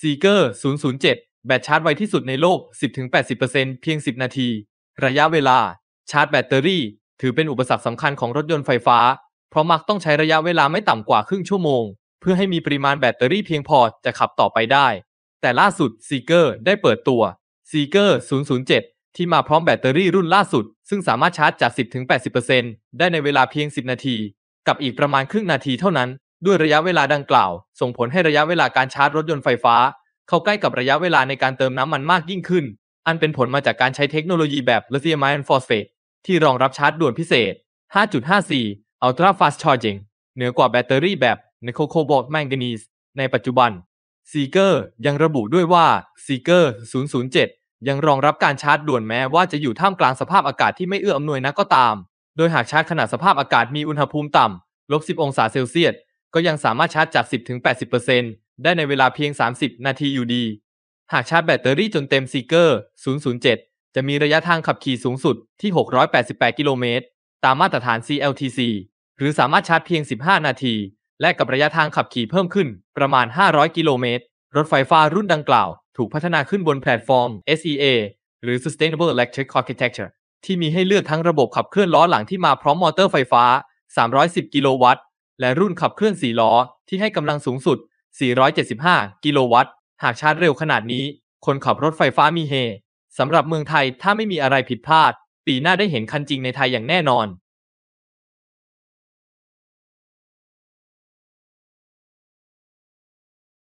ซีเกอร์007 แบตชาร์จไวที่สุดในโลก 10-80%เพียง 10 นาที ระยะเวลาชาร์จแบตเตอรี่ ถือเป็นอุปสรรคสำคัญของรถยนต์ไฟฟ้า เพราะมักต้องใช้ระยะเวลาไม่ต่ำกว่าครึ่งชั่วโมง เพื่อให้มีปริมาณแบตเตอรี่เพียงพอจะขับต่อไปได้ แต่ล่าสุดซีเกอร์ได้เปิดตัวซีเกอร์007 ที่มาพร้อมแบตเตอรี่รุ่นล่าสุด ซึ่งสามารถชาร์จจาก 10-80%ได้ในเวลาเพียง 10 นาที กับอีกประมาณครึ่งนาทีเท่านั้นด้วยระยะเวลาดังกล่าว ส่งผลให้ระยะเวลาการชาร์จรถยนต์ไฟฟ้า เข้าใกล้กับระยะเวลาในการเติมน้ำมันมากยิ่งขึ้น อันเป็นผลมาจากการใช้เทคโนโลยีแบบลิเธียมไอออนฟอสเฟตที่รองรับชาร์จด่วนพิเศษ 5.54 Ultra Fast Charging เหนือกว่าแบตเตอรี่แบบนโคโคบอลแมงกานีสในปัจจุบันซีเกอร์ยังระบุด้วยว่าซีเกอร์007 ยังรองรับการชาร์จด่วนแม้ ว่าจะอยู่ท่ามกลางสภาพอากาศที่ไม่เอื้ออำนวยนักก็ตาม โดยหากชาร์จขณะสภาพอากาศมีอุณหภูมิต่ำลบ10องศาเซลเซียสก็ยังสามารถชาร์จจาก10-80%ได้ในเวลาเพียง 30 นาที อยู่ดี หากชาร์จแบตเตอรี่จนเต็มซีเกอร์007 จะมีระยะทางขับขี่สูงสุดที่ 688 กิโลเมตร ตามมาตรฐาน CLTC หรือสามารถชาร์จเพียง 15 นาที และกับระยะทางขับขี่เพิ่มขึ้นประมาณ 500 กิโลเมตร รถไฟฟ้ารุ่นดังกล่าวถูกพัฒนาขึ้นบนแพลตฟอร์ม SEA หรือ Sustainable Electric Architecture ที่มีให้เลือกทั้งระบบขับเคลื่อนล้อหลังที่มาพร้อมมอเตอร์ไฟฟ้า310กิโลวัตต์และรุ่นขับเคลื่อน4ล้อ ที่ให้กำลังสูงสุด 475 กิโลวัตต์ หากชาร์จเร็วขนาดนี้ คนขับรถไฟฟ้ามีเฮสำหรับเมืองไทยถ้าไม่มีอะไรผิดพลาด ปีหน้าได้เห็นคันจริงในไทยอย่างแน่นอน